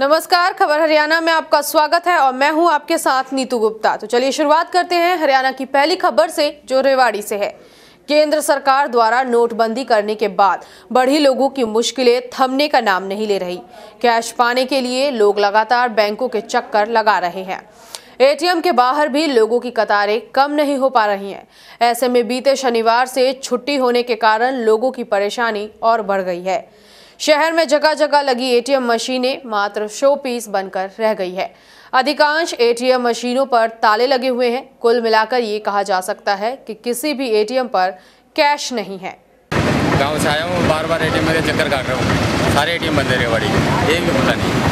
नमस्कार खबर हरियाणा में आपका स्वागत है और मैं हूं आपके साथ नीतू गुप्ता तो चलिए शुरुआत करते हैं हरियाणा की पहली खबर से जो रेवाड़ी से है केंद्र सरकार द्वारा नोटबंदी करने के बाद बढ़ी लोगों की मुश्किलें थमने का नाम नहीं ले रही कैश पाने के लिए लोग लगातार बैंकों के चक्कर लगा रहे हैं एटीएम के बाहर भी लोगों की कतारें कम नहीं हो पा रही हैं ऐसे में बीते शनिवार से छुट्टी होने के कारण लोगों की परेशानी और बढ़ गई है शहर में जगह जगह लगी एटीएम मशीनें मात्र शो पीस बनकर रह गई है अधिकांश एटीएम मशीनों पर ताले लगे हुए हैं कुल मिलाकर ये कहा जा सकता है कि किसी भी एटीएम पर कैश नहीं है गाँव से आया हूँ बार बार एटीएम में चक्कर काट रहा हूँ सारे एटीएम बंद रहे बड़ी एक भी खुला नहीं